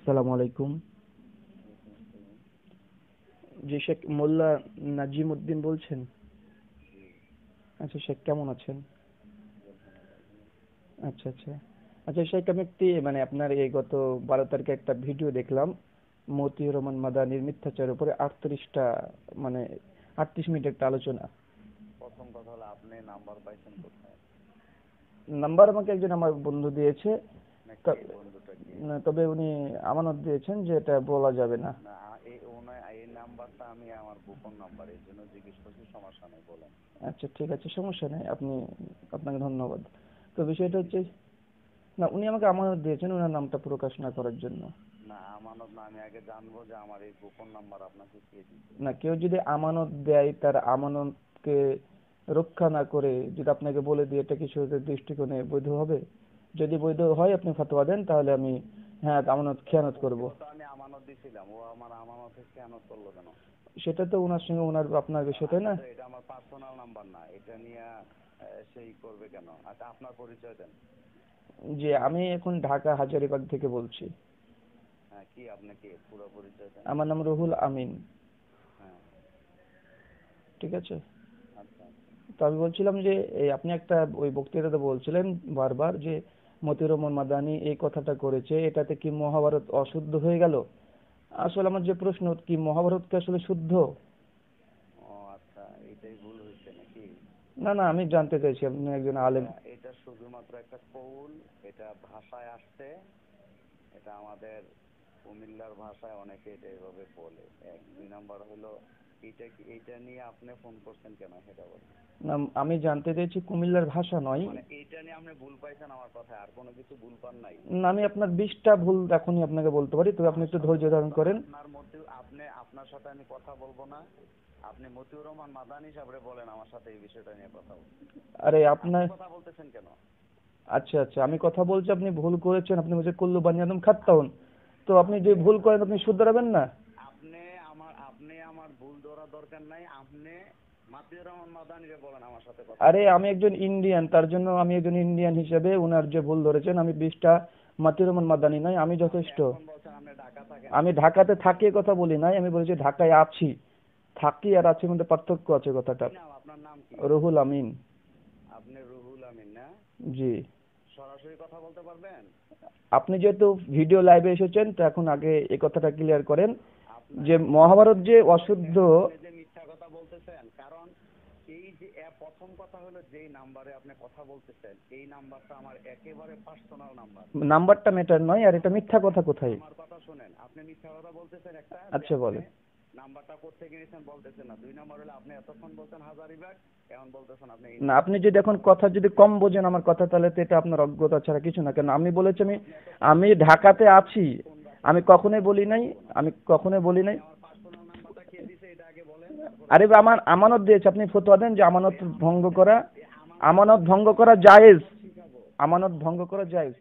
আসসালামু আলাইকুম জি শেখ মোল্লা নাজিম উদ্দিন বলছেন আচ্ছা শেখ কেমন আছেন আচ্ছা আচ্ছা আচ্ছা শেখ আমি একটি মানে আপনার এই গত বারো তারিখে একটা ভিডিও দেখলাম মতিউর রহমান মাদানির মিথ্যাচারের উপরে আটত্রিশটা মানে আটত্রিশ মিনিট একটা আলোচনা প্রথম কথা হলো আপনি নাম্বার পাইছেন নাম্বার আমাকে একজন আমার বন্ধু দিয়েছে তবে উনি আমানত দিয়েছেন যে এটা বলা যাবে না আচ্ছা ঠিক আছে সমস্যা নেই আপনি আপনাকে ধন্যবাদ তো বিষয়টা হচ্ছে না উনি আমাকে আমানত দিয়েছেন উনার নামটা প্রকাশ না করার জন্য না না কেউ যদি আমানত দেয় তার আমানতকে রক্ষা না করে যদি আপনাকে বলে দিয়ে এটা কিছু দৃষ্টিকোণে বৈধ হবে যদি বৈধ হয় আপনি ফতোয়া দেন তাহলে আমি হ্যাঁ আমানত খেয়ানত করবো সেটা তো ওনার সঙ্গে ওনার আপনার বিষয় তাই না আচ্ছা, এটা আমার পার্সোনাল নাম্বার না এটা নিয়ে সেই করবে কেন আচ্ছা আপনার পরিচয় দেন জি আমি এখন ঢাকা হাজারীবাগ থেকে বলছি হ্যাঁ কি আপনাকে পুরো পরিচয় দেন আমার নাম রুহুল আমিন হ্যাঁ। ঠিক আছে আচ্ছা, আচ্ছা তো আমি বলছিলাম যে আপনি একটা ওই বক্তৃতাতে বলছিলেন বারবার যে মতিরমন মাদানি এই কথাটা করেছে এটাতে কি মহাভারত অশুদ্ধ হয়ে গেল আসলে আমার যে প্রশ্ন কি মহাভারত কি আসলে শুদ্ধ আচ্ছা, না না আমি জানতে চাইছি আপনি একজন আচ্ছা, আলেম এটা শুধুমাত্র একটা কৌল এটা ভাষায় আসছে এটা আমাদের কুমিল্লার ভাষায় অনেকে এটা এভাবে বলে এক দুই নাম্বার হলো এটা কি এটা নিয়ে আপনি ফোন করছেন কেন সেটা না আমি জানতে চাইছি কুমিল্লার ভাষা নয় মানে আমি আপনার ভুল এখনই আপনাকে বলতে পারি তবে আপনি একটু ধৈর্য ধারণ করেন আপনার সাথে আমি কথা বলবো না আপনি মতিউর রহমান মাদানি বলেন আমার সাথে এই বিষয়টা নিয়ে কথা আরে আপনার কথা বলতেছেন কেন আচ্ছা আচ্ছা আমি কথা বলছি আপনি ভুল করেছেন আপনি বলছেন কুল্লু বানি আদম খাত্তাউন তো আপনি যে ভুল করেন আপনি শুধরাবেন না আপনি আমার আপনি আমার ভুল ধরা দরকার নাই আপনি আরে আমি একজন ইন্ডিয়ান তার জন্য আমি একজন ইন্ডিয়ান হিসেবে উনার যে ভুল ধরেছেন আমি বিশটা মাতির রহমান মাদানি নাই আমি যথেষ্ট আমি ঢাকাতে থাকি কথা বলি নাই আমি বলেছি ঢাকায় আছি থাকি আর আছি মধ্যে পার্থক্য আছে কথাটা রুহুল আমিন আপনি রুহুল আমিন না জি সরাসরি কথা বলতে পারবেন আপনি যেহেতু ভিডিও লাইভে এসেছেন তো এখন আগে এই কথাটা ক্লিয়ার করেন যে মহাভারত যে অশুদ্ধ প্রথম কথা হলো যেই নাম্বারে আপনি কথা বলতেছেন এই নাম্বারটা আমার একেবারে পার্সোনাল নাম্বার নাম্বারটা ম্যাটার নয় আর এটা মিথ্যা কথা কোথায় আমার কথা শুনেন আপনি মিথ্যা কথা বলতেছেন একটা আচ্ছা বলেন নাম্বারটা করতে গিয়েছেন বলতেছেন না দুই নাম্বার হলো আপনি এতক্ষণ বলতেন হাজারিবাগ এখন বলতেছেন আপনি না আপনি যদি এখন কথা যদি কম বোঝেন আমার কথা তাহলে তো এটা আপনার অজ্ঞতা ছাড়া কিছু না কেন আমি বলেছি আমি আমি ঢাকাতে আছি আমি কখনোই বলি নাই আমি কখনোই বলি নাই আরে আমার আমানত দিয়েছে আপনি ফতোয়া দেন যে আমানত ভঙ্গ করা আমানত ভঙ্গ করা জায়েজ আমানত ভঙ্গ করা জায়েজ